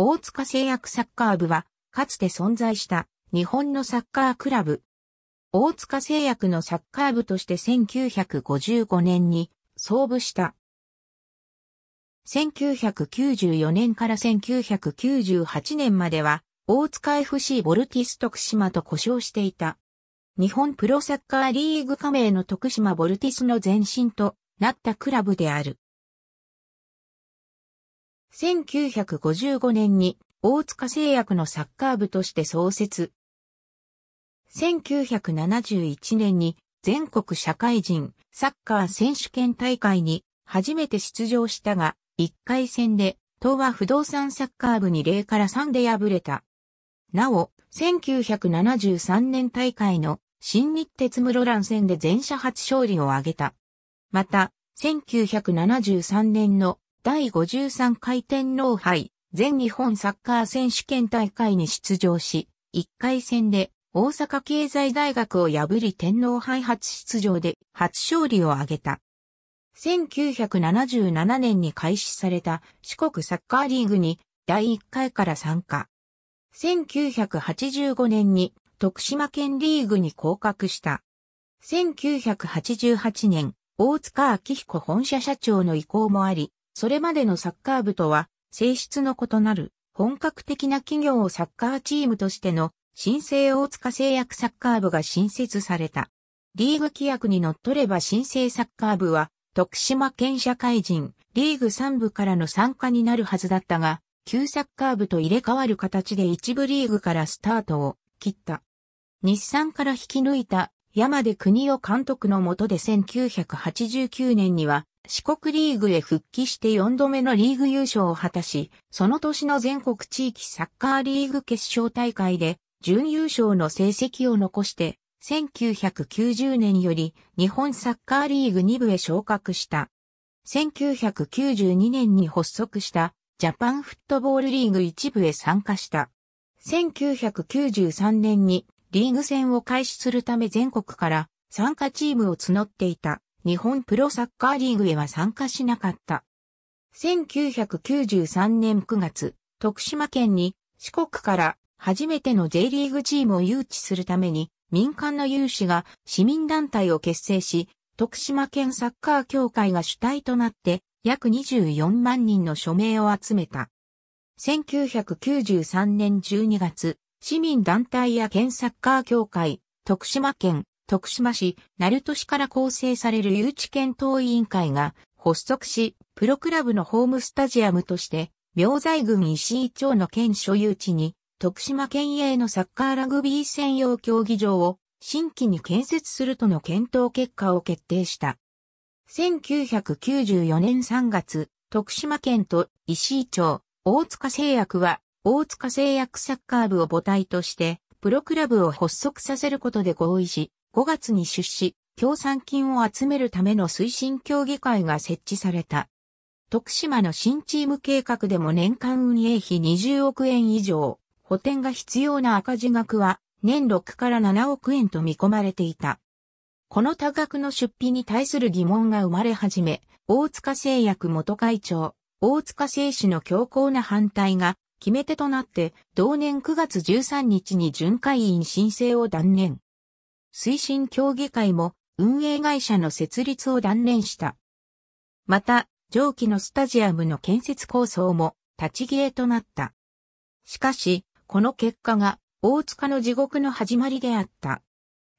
大塚製薬サッカー部は、かつて存在した日本のサッカークラブ。大塚製薬のサッカー部として1955年に創部した。1994年から1998年までは、大塚 FC ボルティス徳島と呼称していた。日本プロサッカーリーグ加盟の徳島ボルティスの前身となったクラブである。1955年に大塚製薬のサッカー部として創設。1971年に全国社会人サッカー選手権大会に初めて出場したが、1回戦で東和不動産サッカー部に0から3で敗れた。なお、1973年大会の新日鉄室蘭戦で全社初勝利を挙げた。また、1973年の第53回天皇杯全日本サッカー選手権大会に出場し、1回戦で大阪経済大学を破り天皇杯初出場で初勝利を挙げた。1977年に開始された四国サッカーリーグに第1回から参加。1985年に徳島県リーグに降格した。1988年、大塚明彦本社社長の意向もあり、それまでのサッカー部とは性質の異なる本格的な企業をサッカーチームとしての新生大塚製薬サッカー部が新設された。リーグ規約にのっとれば新生サッカー部は徳島県社会人リーグ3部からの参加になるはずだったが、旧サッカー部と入れ替わる形で一部リーグからスタートを切った。日産から引き抜いた山で国を監督の下で1989年には四国リーグへ復帰して4度目のリーグ優勝を果たし、その年の全国地域サッカーリーグ決勝大会で準優勝の成績を残して、1990年より日本サッカーリーグ2部へ昇格した。1992年に発足したジャパンフットボールリーグ1部へ参加した。1993年にリーグ戦を開始するため全国から参加チームを募っていた日本プロサッカーリーグへは参加しなかった。1993年9月、徳島県に四国から初めての J リーグチームを誘致するために民間の有志が市民団体を結成し、徳島県サッカー協会が主体となって約24万人の署名を集めた。1993年12月、市民団体や県サッカー協会、徳島県、徳島市、鳴門市から構成される誘致検討委員会が発足し、プロクラブのホームスタジアムとして、明財郡石井町の県所有地に、徳島県営のサッカーラグビー専用競技場を新規に建設するとの検討結果を決定した。1994年3月、徳島県と石井町、大塚製薬は大塚製薬サッカー部を母体として、プロクラブを発足させることで合意し、5月に出資、協賛金を集めるための推進協議会が設置された。徳島の新チーム計画でも年間運営費20億円以上、補填が必要な赤字額は年6から7億円と見込まれていた。この多額の出費に対する疑問が生まれ始め、大塚製薬元会長、大塚製紙の強硬な反対が決め手となって、同年9月13日に巡回員申請を断念。推進協議会も運営会社の設立を断念した。また、上記のスタジアムの建設構想も立ち消えとなった。しかし、この結果が大塚の地獄の始まりであった。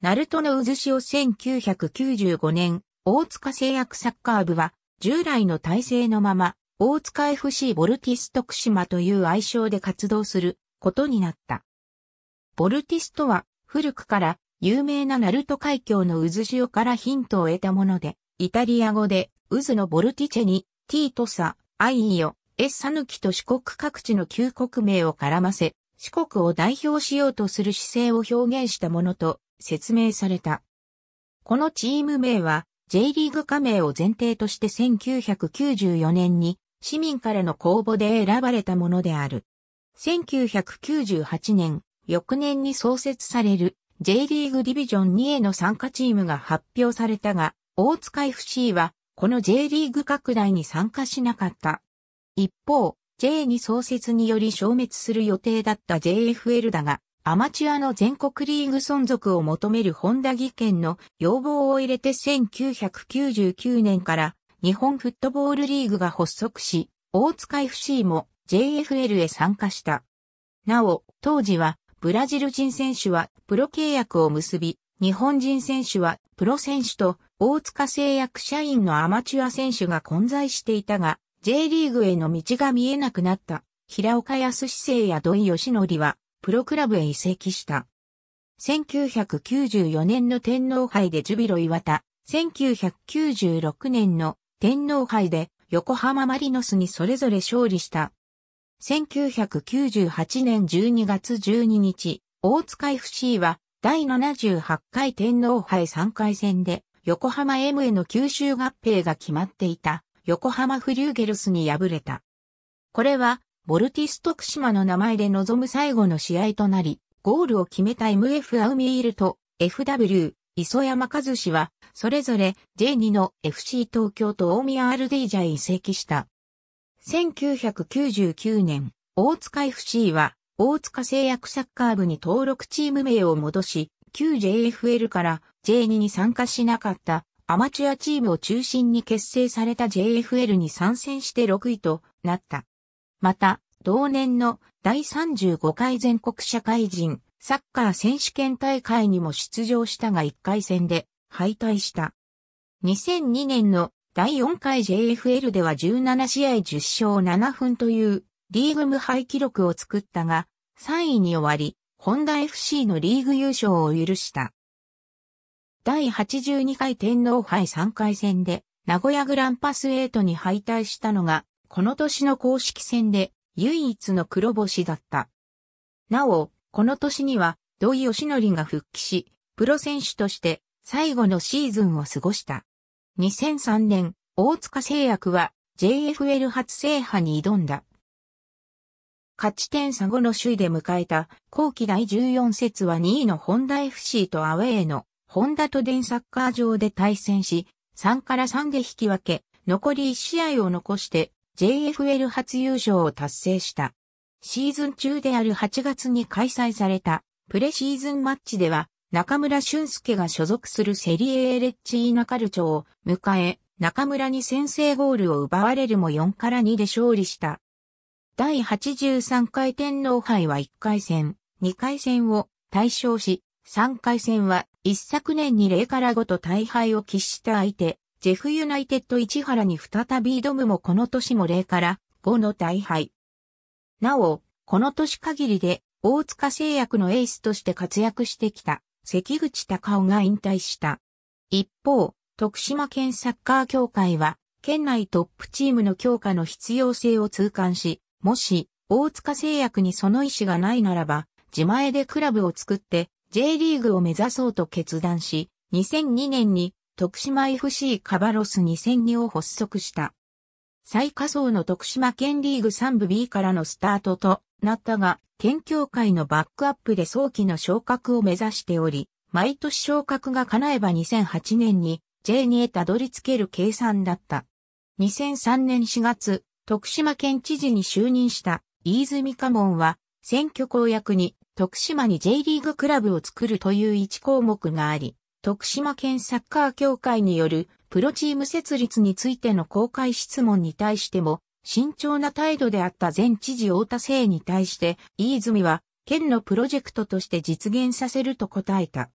ナルトの渦潮1995年、大塚製薬サッカー部は従来の体制のまま大塚 FC ボルティス徳島という愛称で活動することになった。ボルティスとは古くから有名なナルト海峡の渦潮からヒントを得たもので、イタリア語で渦のボルティチェにティートサ、アイオ、エッサヌキと四国各地の旧国名を絡ませ、四国を代表しようとする姿勢を表現したものと説明された。このチーム名は J リーグ加盟を前提として1994年に市民からの公募で選ばれたものである。1998年、翌年に創設される J リーグディビジョン2への参加チームが発表されたが、大塚 FC はこの J リーグ拡大に参加しなかった。一方、J2 創設により消滅する予定だった JFL だが、アマチュアの全国リーグ存続を求める本田技研の要望を入れて1999年から日本フットボールリーグが発足し、大塚 FC も JFL へ参加した。なお、当時はブラジル人選手はプロ契約を結び、日本人選手はプロ選手と大塚製薬社員のアマチュア選手が混在していたが、J リーグへの道が見えなくなった平岡康生や土井義則はプロクラブへ移籍した。1994年の天皇杯でジュビロ岩田、1996年の天皇杯で横浜マリノスにそれぞれ勝利した。1998年12月12日、大塚 FC は第78回天皇杯3回戦で横浜 M への九州合併が決まっていた横浜フリューゲルスに敗れた。これはボルティス徳島の名前で臨む最後の試合となり、ゴールを決めた MF アウミールと FW 磯山和志は、それぞれ J2 の FC 東京と大宮 RD ジャへ移籍した。1999年、大塚 FC は、大塚製薬サッカー部に登録チーム名を戻し、旧 JFL から J2 に参加しなかったアマチュアチームを中心に結成された JFL に参戦して6位となった。また、同年の第35回全国社会人サッカー選手権大会にも出場したが1回戦で敗退した。2002年の第4回 JFL では17試合10勝7分というリーグ無敗記録を作ったが3位に終わり、ホンダ FC のリーグ優勝を許した。第82回天皇杯3回戦で名古屋グランパス8に敗退したのがこの年の公式戦で唯一の黒星だった。なお、この年には土井義則が復帰し、プロ選手として最後のシーズンを過ごした。2003年、大塚製薬は JFL 初制覇に挑んだ。勝ち点差後の首位で迎えた後期第14節は2位のホンダ FC とアウェーのホンダ都電サッカー場で対戦し、3から3で引き分け、残り1試合を残して JFL 初優勝を達成した。シーズン中である8月に開催されたプレシーズンマッチでは中村俊介が所属するセリエエレッチーナカルチョを迎え中村に先制ゴールを奪われるも4から2で勝利した。第83回天皇杯は1回戦、2回戦を対象し、3回戦は一昨年に0から5と大敗を喫した相手、ジェフユナイテッド市原に再び挑むもこの年も0から5の大敗。なお、この年限りで大塚製薬のエースとして活躍してきた関口隆夫が引退した。一方、徳島県サッカー協会は、県内トップチームの強化の必要性を痛感し、もし、大塚製薬にその意思がないならば、自前でクラブを作って、J リーグを目指そうと決断し、2002年に徳島 FC カバロス2002を発足した。最下層の徳島県リーグ3部 B からのスタートとなったが、県協会のバックアップで早期の昇格を目指しており、毎年昇格が叶えば2008年に J にへたどり着ける計算だった。2003年4月、徳島県知事に就任した飯泉家門は、選挙公約に徳島に J リーグクラブを作るという1項目があり、徳島県サッカー協会によるプロチーム設立についての公開質問に対しても、慎重な態度であった前知事大田生に対して、飯泉は、県のプロジェクトとして実現させると答えた。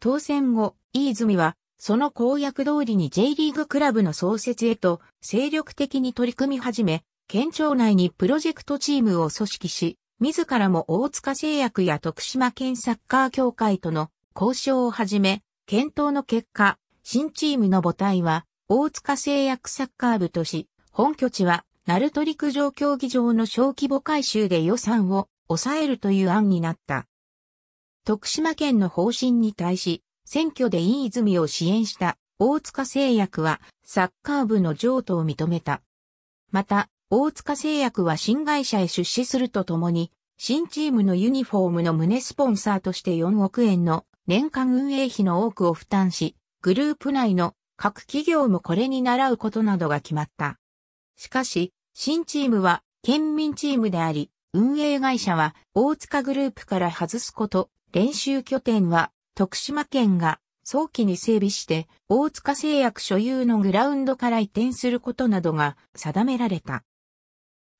当選後、飯泉は、その公約通りに J リーグクラブの創設へと精力的に取り組み始め、県庁内にプロジェクトチームを組織し、自らも大塚製薬や徳島県サッカー協会との交渉を始め、検討の結果、新チームの母体は大塚製薬サッカー部とし、本拠地は鳴門陸上競技場の小規模改修で予算を抑えるという案になった。徳島県の方針に対し、選挙で飯泉を支援した大塚製薬はサッカー部の譲渡を認めた。また、大塚製薬は新会社へ出資するとともに、新チームのユニフォームの胸スポンサーとして4億円の年間運営費の多くを負担し、グループ内の各企業もこれに習うことなどが決まった。しかし、新チームは県民チームであり、運営会社は大塚グループから外すこと、練習拠点は徳島県が早期に整備して大塚製薬所有のグラウンドから移転することなどが定められた。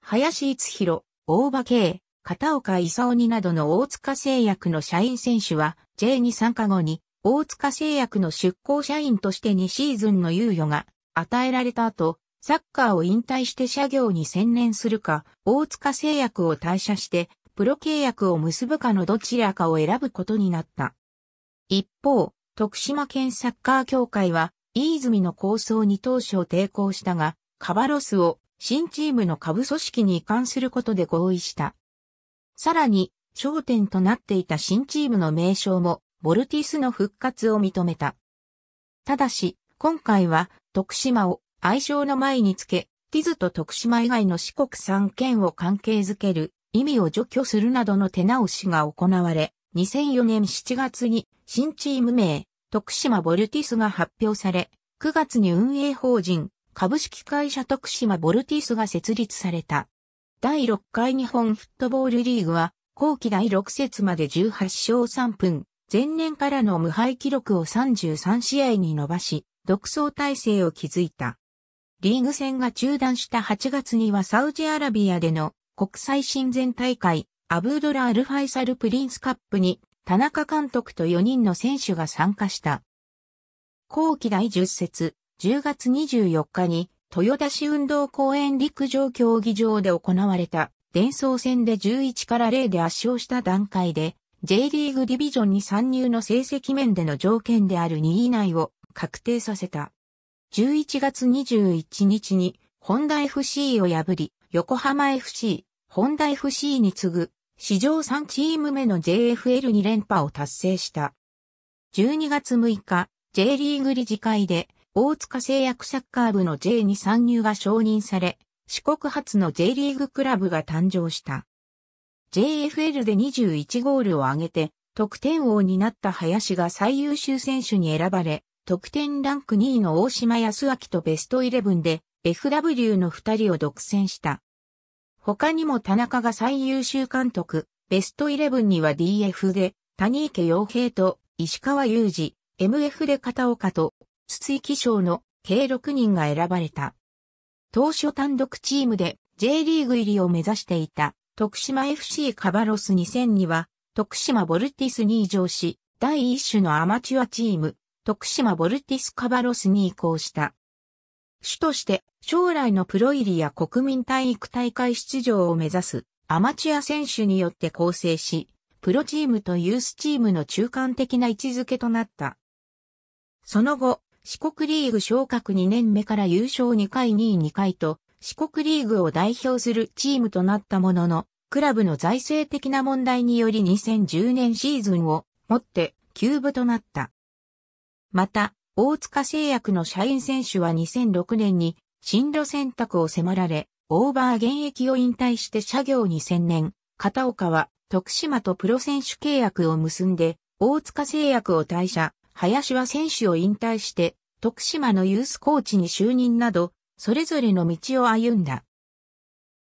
林逸弘、大場慶、片岡勲になどの大塚製薬の社員選手は J に参加後に大塚製薬の出向社員として2シーズンの猶予が与えられた後、サッカーを引退して社業に専念するか、大塚製薬を退社して、プロ契約を結ぶかのどちらかを選ぶことになった。一方、徳島県サッカー協会は、飯泉の構想に当初抵抗したが、カバロスを新チームの下部組織に移管することで合意した。さらに、焦点となっていた新チームの名称も、ボルティスの復活を認めた。ただし、今回は、徳島を愛称の前につけ、ティズと徳島以外の四国3県を関係づける意味を除去するなどの手直しが行われ、2004年7月に新チーム名、徳島ボルティスが発表され、9月に運営法人、株式会社徳島ボルティスが設立された。第6回日本フットボールリーグは、後期第6節まで18勝3分、前年からの無敗記録を33試合に伸ばし、独走体制を築いた。リーグ戦が中断した8月にはサウジアラビアでの国際親善大会、アブードラ・アルファイサル・プリンスカップに、田中監督と4人の選手が参加した。後期第10節、10月24日に、豊田市運動公園陸上競技場で行われた、伝送戦で11から0で圧勝した段階で、J リーグディビジョンに参入の成績面での条件である2位以内を確定させた。11月21日に、ホンダ FC を破り、横浜 FC、ホンダ FC に次ぐ、史上3チーム目の JFL2 連覇を達成した。12月6日、J リーグ理事会で、大塚製薬サッカー部の J に参入が承認され、四国初の J リーグクラブが誕生した。JFL で21ゴールを挙げて、得点王になった林が最優秀選手に選ばれ、得点ランク2位の大島康明とベストイレブンで FW の2人を独占した。他にも田中が最優秀監督、ベストイレブンには DF で、谷池洋平と石川祐二、MF で片岡と筒井紀章の計6人が選ばれた。当初単独チームで J リーグ入りを目指していた徳島 FC カバロス2 0 0には徳島ボルティスに移乗し第一種のアマチュアチーム徳島ボルティスカバロスに移行した。主として将来のプロ入りや国民体育大会出場を目指すアマチュア選手によって構成し、プロチームとユースチームの中間的な位置づけとなった。その後、四国リーグ昇格2年目から優勝2回2位2回と、四国リーグを代表するチームとなったものの、クラブの財政的な問題により2010年シーズンをもって休部となった。また、大塚製薬の社員選手は2006年に進路選択を迫られ、オーバー現役を引退して社業に専念、片岡は徳島とプロ選手契約を結んで、大塚製薬を退社、林は選手を引退して、徳島のユースコーチに就任など、それぞれの道を歩んだ。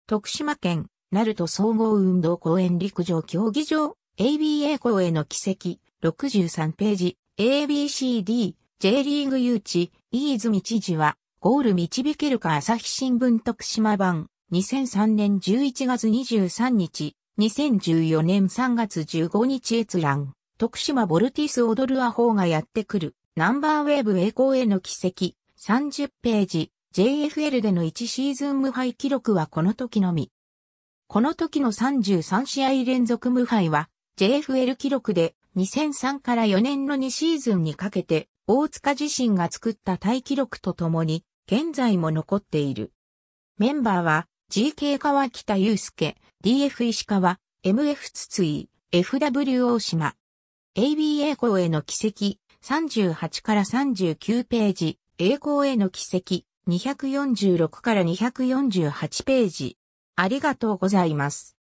徳島県、鳴門総合運動公園陸上競技場、ABA 校への奇跡、63ページ、ABCD、J リーグ誘致、飯泉知事は、ゴール導けるか朝日新聞徳島版、2003年11月23日、2014年3月15日閲覧。徳島ボルティス踊るアホーがやってくる、ナンバーウェーブ栄光への奇跡、30ページ、JFL での1シーズン無敗記録はこの時のみ。この時の33試合連続無敗は、JFL 記録で2003から4年の2シーズンにかけて、大塚自身が作った大記録とともに、現在も残っている。メンバーは、GK 川北祐介、DF 石川、MF 筒井、FW 大島、AB a 校への奇跡、38から39ページ、栄光への奇跡、246から248ページ。ありがとうございます。